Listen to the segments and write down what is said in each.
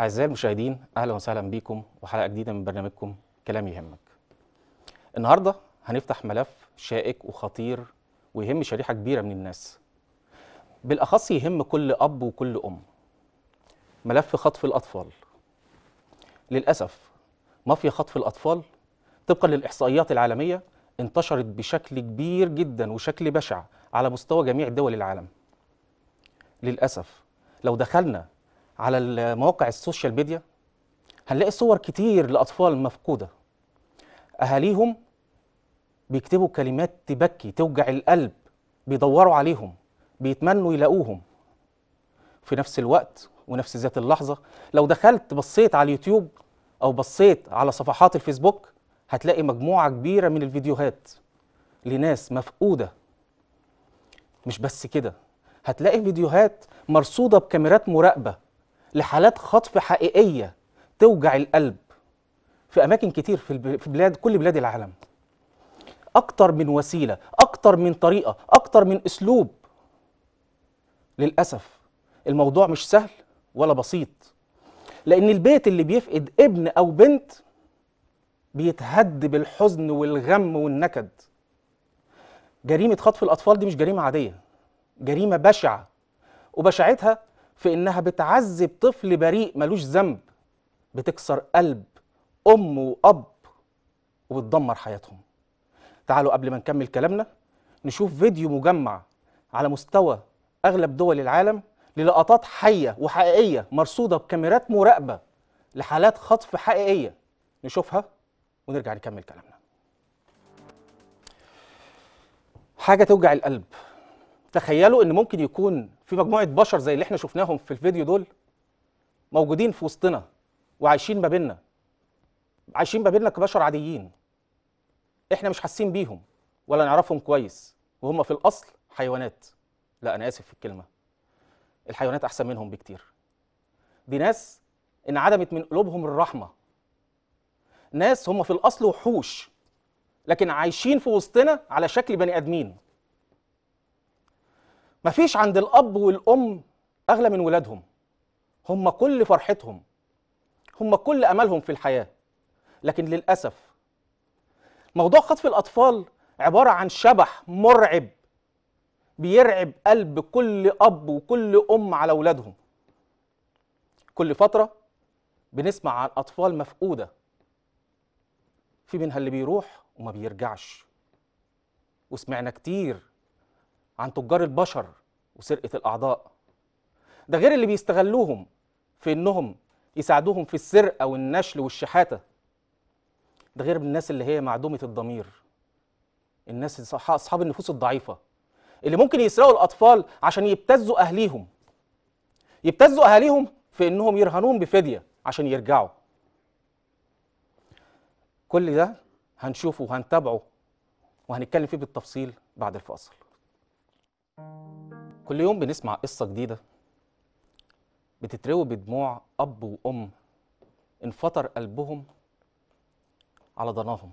أعزائي المشاهدين أهلا وسهلا بكم وحلقة جديدة من برنامجكم كلام يهمك. النهارده هنفتح ملف شائك وخطير ويهم شريحة كبيرة من الناس. بالأخص يهم كل أب وكل أم. ملف خطف الأطفال. للأسف مافيا خطف الأطفال طبقا للإحصائيات العالمية انتشرت بشكل كبير جدا وشكل بشع على مستوى جميع دول العالم. للأسف لو دخلنا على المواقع السوشيال ميديا هنلاقي صور كتير لأطفال مفقودة أهاليهم بيكتبوا كلمات تبكي توجع القلب بيدوروا عليهم بيتمنوا يلاقوهم في نفس الوقت ونفس ذات اللحظة لو دخلت بصيت على اليوتيوب أو بصيت على صفحات الفيسبوك هتلاقي مجموعة كبيرة من الفيديوهات لناس مفقودة مش بس كده هتلاقي فيديوهات مرصودة بكاميرات مراقبة لحالات خطف حقيقيه توجع القلب في اماكن كتير في بلاد كل بلاد العالم اكتر من وسيله اكتر من طريقه اكتر من اسلوب للاسف الموضوع مش سهل ولا بسيط لان البيت اللي بيفقد ابن او بنت بيتهد بالحزن والغم والنكد جريمه خطف الاطفال دي مش جريمه عاديه جريمه بشعه وبشاعتها في إنها بتعذب طفل بريء ملوش ذنب بتكسر قلب أم وأب وبتدمر حياتهم تعالوا قبل ما نكمل كلامنا نشوف فيديو مجمع على مستوى أغلب دول العالم للقطات حية وحقيقية مرصودة بكاميرات مراقبة لحالات خطف حقيقية نشوفها ونرجع نكمل كلامنا حاجة توجع القلب تخيلوا ان ممكن يكون في مجموعه بشر زي اللي احنا شفناهم في الفيديو دول موجودين في وسطنا وعايشين ما بيننا عايشين ما بيننا كبشر عاديين احنا مش حاسين بيهم ولا نعرفهم كويس وهم في الاصل حيوانات لا انا اسف في الكلمه الحيوانات احسن منهم بكتير دي ناس انعدمت من قلوبهم الرحمه ناس هم في الاصل وحوش لكن عايشين في وسطنا على شكل بني ادمين مفيش عند الاب والام اغلى من ولادهم هم كل فرحتهم هم كل املهم في الحياه لكن للاسف موضوع خطف الاطفال عباره عن شبح مرعب بيرعب قلب كل اب وكل ام على ولادهم كل فتره بنسمع عن اطفال مفقوده في منها اللي بيروح وما بيرجعش وسمعنا كتير عن تجار البشر وسرقة الأعضاء ده غير اللي بيستغلوهم في إنهم يساعدوهم في السرقة والنشل والشحاتة ده غير الناس اللي هي معدومة الضمير الناس أصحاب النفوس الضعيفة اللي ممكن يسرقوا الأطفال عشان يبتزوا أهليهم يبتزوا أهاليهم في إنهم يرهنون بفدية عشان يرجعوا كل ده هنشوفه وهنتابعه وهنتكلم فيه بالتفصيل بعد الفاصل كل يوم بنسمع قصة جديدة بتتروي بدموع أب وأم انفطر قلبهم على ضناهم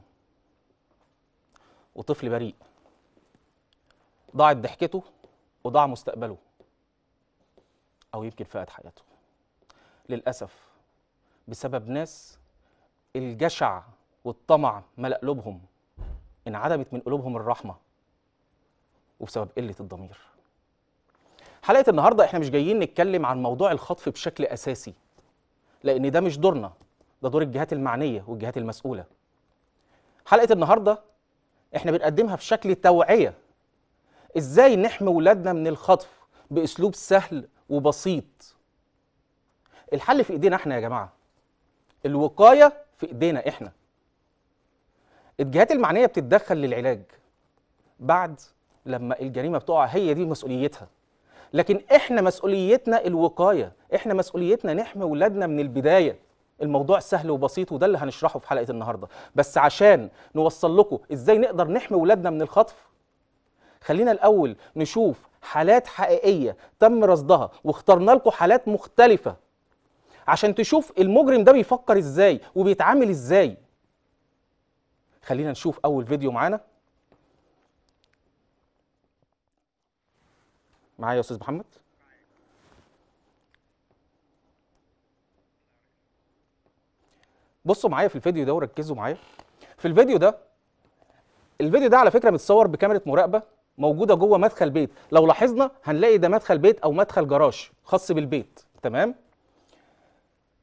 وطفل بريء ضاعت ضحكته وضاع مستقبله أو يمكن فقد حياته للأسف بسبب ناس الجشع والطمع ملأ قلوبهم انعدمت من قلوبهم الرحمه وبسبب قله الضمير. حلقه النهارده احنا مش جايين نتكلم عن موضوع الخطف بشكل اساسي لان ده مش دورنا ده دور الجهات المعنيه والجهات المسؤوله. حلقه النهارده احنا بنقدمها بشكل توعيه ازاي نحمي ولادنا من الخطف باسلوب سهل وبسيط. الحل في ايدينا احنا يا جماعه. الوقايه في ايدينا احنا. الجهات المعنيه بتتدخل للعلاج بعد لما الجريمه بتقع هي دي مسؤوليتها لكن احنا مسؤوليتنا الوقايه احنا مسؤوليتنا نحمي اولادنا من البدايه الموضوع سهل وبسيط وده اللي هنشرحه في حلقه النهارده بس عشان نوصل لكم ازاي نقدر نحمي اولادنا من الخطف خلينا الاول نشوف حالات حقيقيه تم رصدها واخترنا لكم حالات مختلفه عشان تشوف المجرم ده بيفكر ازاي وبيتعامل ازاي خلينا نشوف اول فيديو معانا معايا يا استاذ محمد بصوا معايا في الفيديو ده وركزوا معايا في الفيديو ده الفيديو ده على فكره متصور بكاميرا مراقبه موجوده جوه مدخل بيت لو لاحظنا هنلاقي ده مدخل بيت او مدخل جراج خاص بالبيت تمام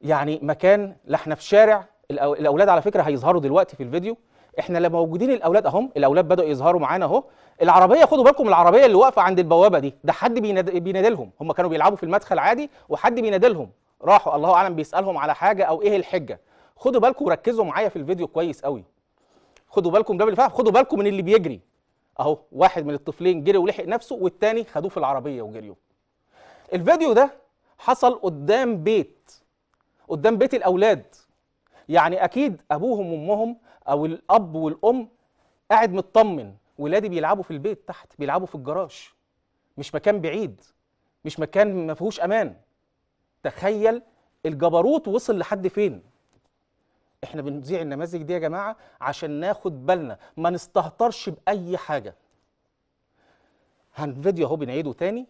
يعني مكان لا احنا في شارع الاولاد على فكره هيظهروا دلوقتي في الفيديو احنا لما موجودين الاولاد اهم الاولاد بداوا يظهروا معانا اهو العربيه خدوا بالكم العربيه اللي واقفه عند البوابه دي ده حد بينادلهم هم كانوا بيلعبوا في المدخل عادي وحد بينادلهم راحوا الله اعلم بيسالهم على حاجه او ايه الحجه خدوا بالكم وركزوا معايا في الفيديو كويس قوي خدوا بالكم ده بالفعل خدوا بالكم من اللي بيجري اهو واحد من الطفلين جري ولحق نفسه والتاني خدوه في العربيه وجريوا الفيديو ده حصل قدام بيت قدام بيت الاولاد يعني اكيد ابوهم وامهم او الاب والام قاعد مطمن ولادي بيلعبوا في البيت تحت بيلعبوا في الجراج مش مكان بعيد مش مكان ما فيهوش امان تخيل الجبروت وصل لحد فين احنا بنذيع النماذج دي يا جماعه عشان ناخد بالنا ما نستهترش باي حاجه هنفيديو اهو بنعيده تاني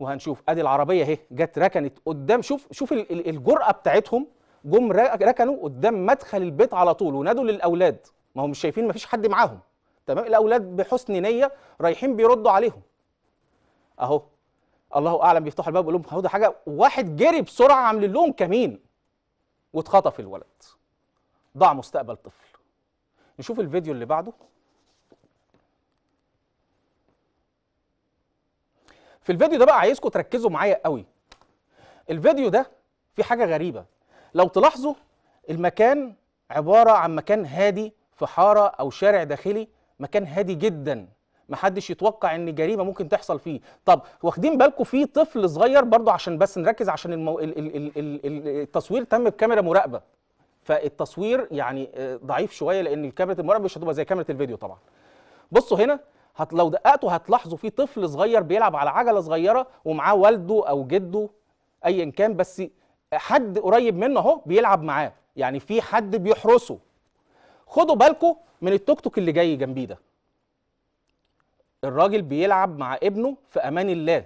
وهنشوف ادي العربيه اهي جت ركنت قدام شوف شوف الجرأه بتاعتهم جم ركنوا قدام مدخل البيت على طول ونادوا للاولاد ما هم مش شايفين ما فيش حد معاهم تمام الاولاد بحسن نيه رايحين بيردوا عليهم اهو الله اعلم بيفتحوا الباب يقول لهم خدوا حاجه واحد جري بسرعه عامل لهم كمين واتخطف الولد ضاع مستقبل طفل نشوف الفيديو اللي بعده في الفيديو ده بقى عايزكم تركزوا معايا قوي الفيديو ده في حاجه غريبه لو تلاحظوا المكان عبارة عن مكان هادي في حارة أو شارع داخلي مكان هادي جدا محدش يتوقع ان جريمه ممكن تحصل فيه طب واخدين بالكم في طفل صغير برضه عشان بس نركز عشان المو... ال... ال... ال... التصوير تم بكاميرا مراقبه فالتصوير يعني آه، ضعيف شويه لان كاميرا المراقبه مش هتبقى زي كاميرا الفيديو طبعا بصوا هنا هت لو دققتوا هتلاحظوا في طفل صغير بيلعب على عجله صغيره ومعاه والده او جده ايا كان بس حد قريب منه اهو بيلعب معاه يعني في حد بيحرسه خدوا بالكم من التوك توك اللي جاي جنبيه ده الراجل بيلعب مع ابنه في امان الله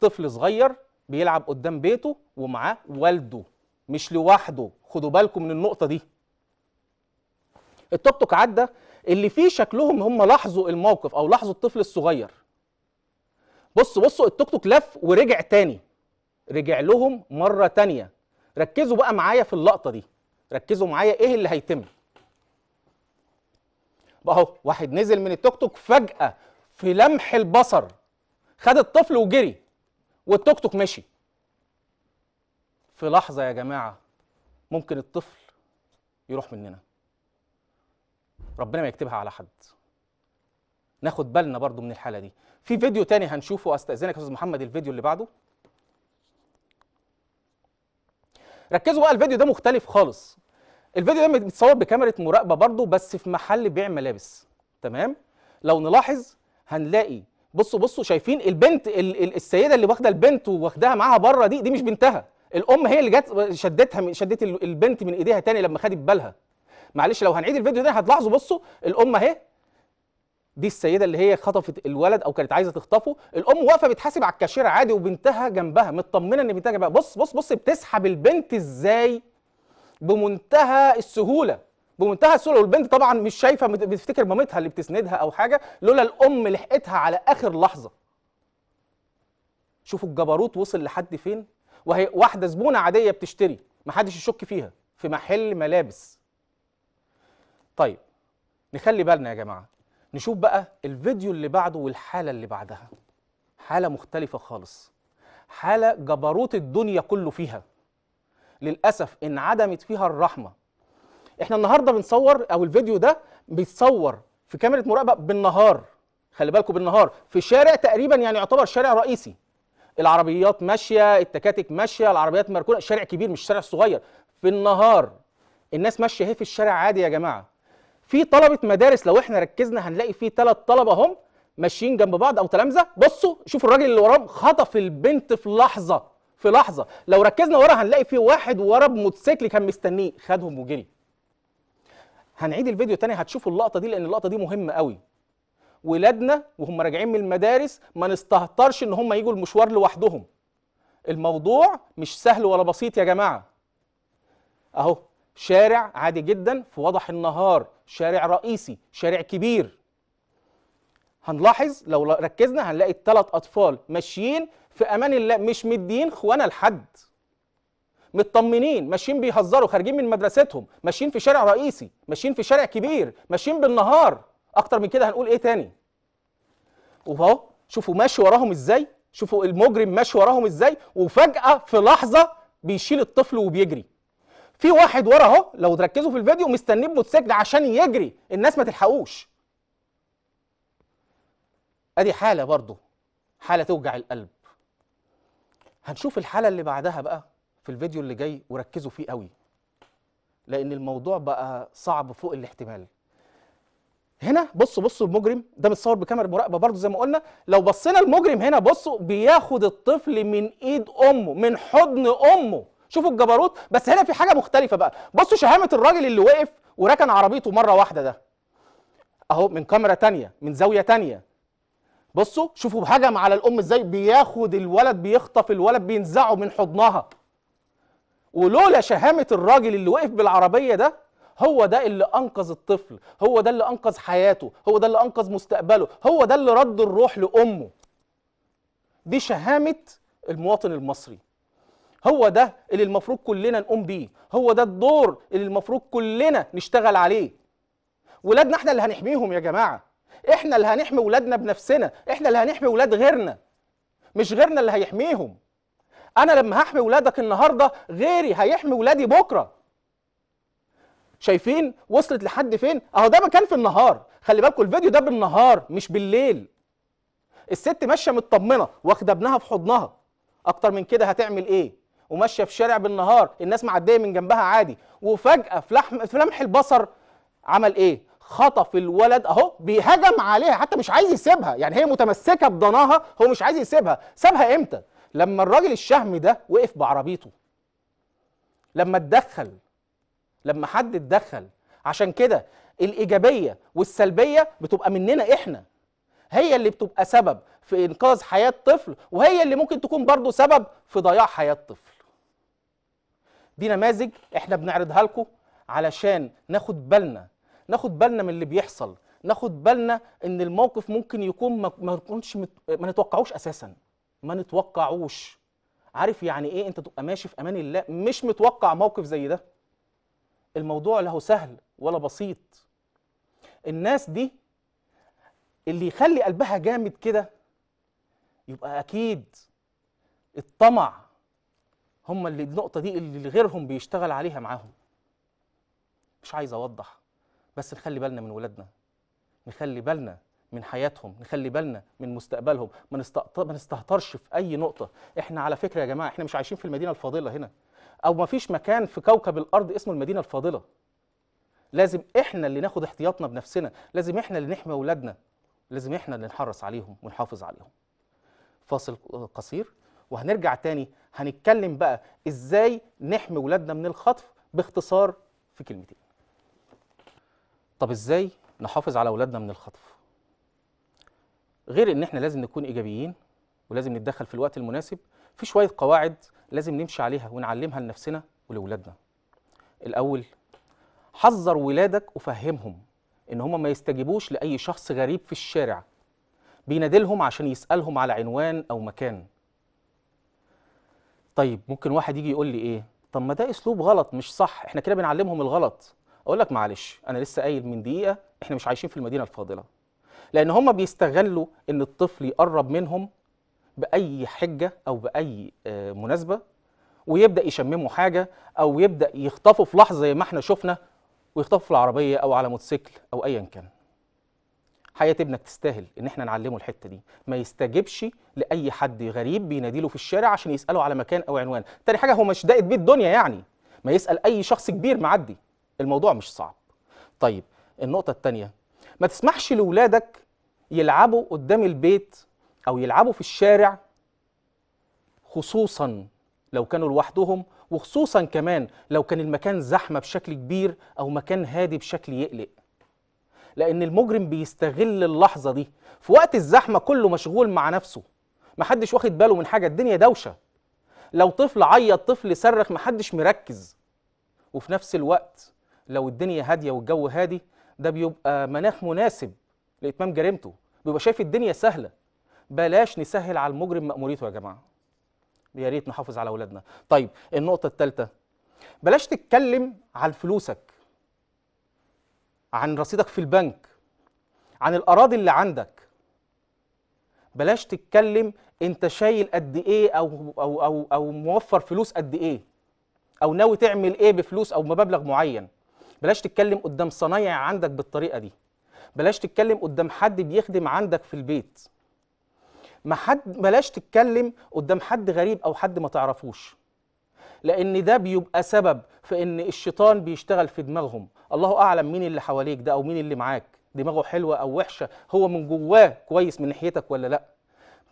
طفل صغير بيلعب قدام بيته ومعاه والده مش لوحده خدوا بالكم من النقطه دي التوك توك عدى اللي فيه شكلهم هم لاحظوا الموقف او لاحظوا الطفل الصغير بص بصوا التوك توك لف ورجع تاني رجع لهم مره تانية ركزوا بقى معايا في اللقطه دي ركزوا معايا ايه اللي هيتم اهو واحد نزل من التوك توك فجاه في لمح البصر خد الطفل وجري والتوك توك مشي في لحظه يا جماعه ممكن الطفل يروح مننا ربنا ما يكتبها على حد ناخد بالنا برضو من الحاله دي في فيديو تاني هنشوفه استاذنك يا استاذ محمد الفيديو اللي بعده ركزوا بقى الفيديو ده مختلف خالص الفيديو ده متصور بكاميرا مراقبه برضه بس في محل بيع ملابس تمام لو نلاحظ هنلاقي بصوا بصوا شايفين البنت السيده اللي واخده البنت وواخداها معاها بره دي دي مش بنتها الام هي اللي جت شدتها من شدت البنت من ايديها تاني لما خدت بالها معلش لو هنعيد الفيديو ده هتلاحظوا بصوا الام اهي دي السيده اللي هي خطفت الولد او كانت عايزه تخطفه الام واقفه بتحاسب على الكاشير عادي وبنتها جنبها مطمنه ان بنتها جنبها بص بص بص بتسحب البنت ازاي بمنتهى السهوله بمنتهى السهوله والبنت طبعا مش شايفه بتفتكر مامتها اللي بتسندها او حاجه لولا الام لحقتها على اخر لحظه شوفوا الجبروت وصل لحد فين وهي واحده زبونه عاديه بتشتري محدش يشك فيها في محل ملابس طيب نخلي بالنا يا جماعه نشوف بقى الفيديو اللي بعده والحالة اللي بعدها حالة مختلفة خالص حالة جبروت الدنيا كله فيها للأسف انعدمت فيها الرحمة احنا النهاردة بنصور او الفيديو ده بيتصور في كاميرا مراقبة بالنهار خلي بالكم بالنهار في شارع تقريبا يعني يعتبر شارع رئيسي العربيات ماشية التكاتك ماشية العربيات مركونة شارع كبير مش شارع صغير في النهار الناس ماشية اهي في الشارع عادي يا جماعة في طلبه مدارس لو احنا ركزنا هنلاقي في ثلاث طلبه هم ماشيين جنب بعض او تلامذه بصوا شوفوا الراجل اللي وراهم خطف البنت في لحظه في لحظه لو ركزنا ورا هنلاقي في واحد ورا بموتوسيكل كان مستنيه خدهم وجري هنعيد الفيديو تاني هتشوفوا اللقطه دي لان اللقطه دي مهمه قوي ولادنا وهم راجعين من المدارس ما نستهترش ان هم يجوا المشوار لوحدهم الموضوع مش سهل ولا بسيط يا جماعه اهو شارع عادي جدا في وضح النهار شارع رئيسي شارع كبير هنلاحظ لو ركزنا هنلاقي الثلاث أطفال ماشيين في أمان الله مش مدين خوانا لحد مطمنين ماشيين بيهزروا خارجين من مدرستهم ماشيين في شارع رئيسي ماشيين في شارع كبير ماشيين بالنهار أكتر من كده هنقول إيه تاني وهو شوفوا ماشي وراهم إزاي شوفوا المجرم ماشي وراهم إزاي وفجأة في لحظة بيشيل الطفل وبيجري في واحد ورا اهو لو تركزوا في الفيديو مستنيه بموتوسيكل عشان يجري الناس ما تلحقوش ادي حاله برضو حاله توجع القلب هنشوف الحاله اللي بعدها بقى في الفيديو اللي جاي وركزوا فيه قوي لان الموضوع بقى صعب فوق الاحتمال هنا بصوا بصوا المجرم ده متصور بكاميرا مراقبه برضو زي ما قلنا لو بصينا المجرم هنا بصوا بياخد الطفل من ايد امه من حضن امه شوفوا الجبروت بس هنا في حاجه مختلفه بقى بصوا شهامه الراجل اللي وقف وركن عربيته مره واحده ده اهو من كاميرا تانية من زاويه تانية بصوا شوفوا هجم على الام ازاي بياخد الولد بيخطف الولد بينزعه من حضنها ولولا شهامه الراجل اللي وقف بالعربيه ده هو ده اللي انقذ الطفل هو ده اللي انقذ حياته هو ده اللي انقذ مستقبله هو ده اللي رد الروح لامه دي شهامه المواطن المصري هو ده اللي المفروض كلنا نقوم بيه هو ده الدور اللي المفروض كلنا نشتغل عليه ولادنا احنا اللي هنحميهم يا جماعه احنا اللي هنحمي ولادنا بنفسنا احنا اللي هنحمي ولاد غيرنا مش غيرنا اللي هيحميهم انا لما هحمي ولادك النهارده غيري هيحمي ولادي بكره شايفين وصلت لحد فين اهو ده مكان في النهار خلي بالكم الفيديو ده بالنهار مش بالليل الست ماشيه مطمنه واخده ابنها في حضنها اكتر من كده هتعمل ايه وماشيه في شارع بالنهار الناس معديه من جنبها عادي وفجاه في لحم في لمح البصر عمل ايه خطف الولد اهو بيهجم عليها حتى مش عايز يسيبها يعني هي متمسكه بضناها هو مش عايز يسيبها سابها امتى لما الراجل الشهم ده وقف بعربيته لما اتدخل لما حد اتدخل عشان كده الايجابيه والسلبيه بتبقى مننا احنا هي اللي بتبقى سبب في انقاذ حياه طفل وهي اللي ممكن تكون برضه سبب في ضياع حياه طفل دي نماذج احنا بنعرضها لكم علشان ناخد بالنا ناخد بالنا من اللي بيحصل ناخد بالنا ان الموقف ممكن يكون ما نكونش مت... ما نتوقعوش اساسا ما نتوقعوش عارف يعني ايه انت تبقى ماشي في امان الله مش متوقع موقف زي ده الموضوع له سهل ولا بسيط الناس دي اللي يخلي قلبها جامد كده يبقى اكيد الطمع هم اللي النقطة دي اللي غيرهم بيشتغل عليها معاهم مش عايز أوضح بس نخلي بالنا من ولادنا نخلي بالنا من حياتهم نخلي بالنا من مستقبلهم ما ما نستهترش في أي نقطة إحنا على فكرة يا جماعة إحنا مش عايشين في المدينة الفاضلة هنا أو ما فيش مكان في كوكب الأرض اسمه المدينة الفاضلة لازم إحنا اللي ناخد احتياطنا بنفسنا لازم إحنا اللي نحمي أولادنا لازم إحنا اللي نحرص عليهم ونحافظ عليهم فاصل قصير وهنرجع تاني هنتكلم بقى ازاي نحمي ولادنا من الخطف باختصار في كلمتين طب ازاي نحافظ على ولادنا من الخطف غير ان احنا لازم نكون ايجابيين ولازم نتدخل في الوقت المناسب في شويه قواعد لازم نمشي عليها ونعلمها لنفسنا ولاولادنا الاول حذر ولادك وفهمهم ان هم ما يستجيبوش لاي شخص غريب في الشارع بينادلهم عشان يسالهم على عنوان او مكان طيب ممكن واحد يجي يقول لي ايه طب ما ده اسلوب غلط مش صح احنا كده بنعلمهم الغلط اقول لك معلش انا لسه قايل من دقيقه احنا مش عايشين في المدينه الفاضله لان هم بيستغلوا ان الطفل يقرب منهم باي حجه او باي آه، مناسبه ويبدا يشمموا حاجه او يبدا يخطفوا في لحظه زي ما احنا شفنا ويخطفوا في العربيه او على موتوسيكل او ايا كان حياه ابنك تستاهل ان احنا نعلمه الحته دي ما يستجبش لاي حد غريب بيناديله في الشارع عشان يساله على مكان او عنوان تاني حاجه هو مش داقت بيه الدنيا يعني ما يسال اي شخص كبير معدي الموضوع مش صعب طيب النقطه الثانيه ما تسمحش لاولادك يلعبوا قدام البيت او يلعبوا في الشارع خصوصا لو كانوا لوحدهم وخصوصا كمان لو كان المكان زحمه بشكل كبير او مكان هادي بشكل يقلق لأن المجرم بيستغل اللحظة دي في وقت الزحمة كله مشغول مع نفسه محدش واخد باله من حاجة الدنيا دوشة لو طفل عيط طفل صرخ محدش مركز وفي نفس الوقت لو الدنيا هادية والجو هادي ده بيبقى مناخ مناسب لإتمام جريمته بيبقى شايف الدنيا سهلة بلاش نسهل على المجرم مأموريته يا جماعة يا ريت نحافظ على أولادنا طيب النقطة الثالثة بلاش تتكلم عن فلوسك عن رصيدك في البنك عن الأراضي اللي عندك بلاش تتكلم أنت شايل قد إيه أو, أو, أو, أو موفر فلوس قد إيه أو ناوي تعمل إيه بفلوس أو مبلغ معين بلاش تتكلم قدام صنايع عندك بالطريقة دي بلاش تتكلم قدام حد بيخدم عندك في البيت ما حد بلاش تتكلم قدام حد غريب او حد ما تعرفوش لان ده بيبقى سبب في ان الشيطان بيشتغل في دماغهم الله اعلم مين اللي حواليك ده او مين اللي معاك دماغه حلوه او وحشه هو من جواه كويس من ناحيتك ولا لا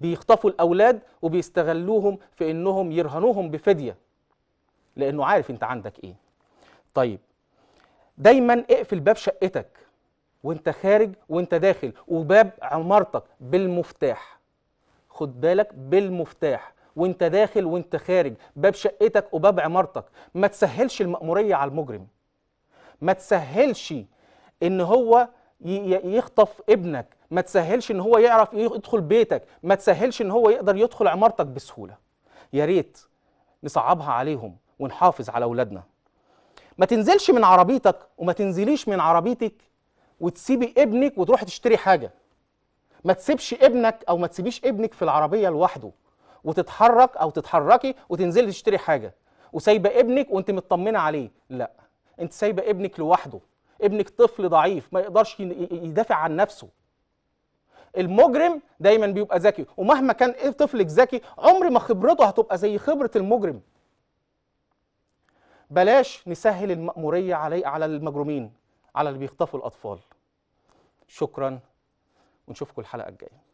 بيخطفوا الاولاد وبيستغلوهم في انهم يرهنوهم بفديه لانه عارف انت عندك ايه طيب دايما اقفل باب شقتك وانت خارج وانت داخل وباب عمارتك بالمفتاح خد بالك بالمفتاح وانت داخل وانت خارج باب شقتك وباب عمارتك ما تسهلش المأمورية على المجرم ما تسهلش ان هو يخطف ابنك ما تسهلش ان هو يعرف يدخل بيتك ما تسهلش ان هو يقدر يدخل عمارتك بسهوله يا ريت نصعبها عليهم ونحافظ على اولادنا ما تنزلش من عربيتك وما تنزليش من عربيتك وتسيبي ابنك وتروح تشتري حاجه ما تسيبش ابنك او ما تسيبيش ابنك في العربيه لوحده وتتحرك او تتحركي وتنزلي تشتري حاجه وسايبه ابنك وانت مطمنه عليه لا انت سايبه ابنك لوحده ابنك طفل ضعيف ما يقدرش يدافع عن نفسه المجرم دايما بيبقى ذكي ومهما كان ايه طفلك ذكي عمر ما خبرته هتبقى زي خبره المجرم بلاش نسهل المأمورية علي على المجرمين على اللي بيخطفوا الأطفال شكرا ونشوفكم الحلقة الجاية